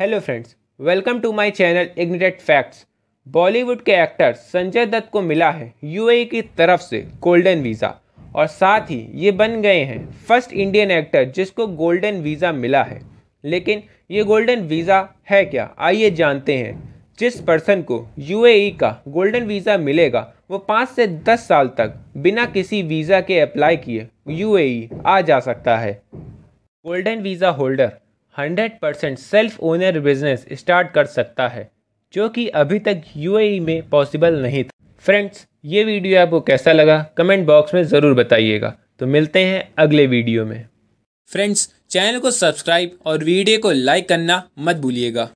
hello friends welcome to my channel ignited facts Bollywood के actor Sanjay Dutt को मिला है यूएई e की तरफ से गोल्डन वीज़ा और साथ ही ये बन गए हैं फर्स्ट इंडियन एक्टर जिसको गोल्डन वीज़ा मिला है लेकिन ये गोल्डन वीज़ा है क्या आइए जानते हैं जिस पर्सन को यूएई e का गोल्डन वीज़ा मिलेगा वो पाँच से दस साल तक बिना किसी वीज़ा के अप्लाई किए यूएई e आ जा सकता है golden visa holder 100 percent self owner business start कर सकता है जो कि अभी तक यूएई में पॉसिबल नहीं था फ्रेंड्स ये वीडियो आपको कैसा लगा कमेंट बॉक्स में ज़रूर बताइएगा तो मिलते हैं अगले वीडियो में फ्रेंड्स चैनल को सब्सक्राइब और वीडियो को लाइक करना मत भूलिएगा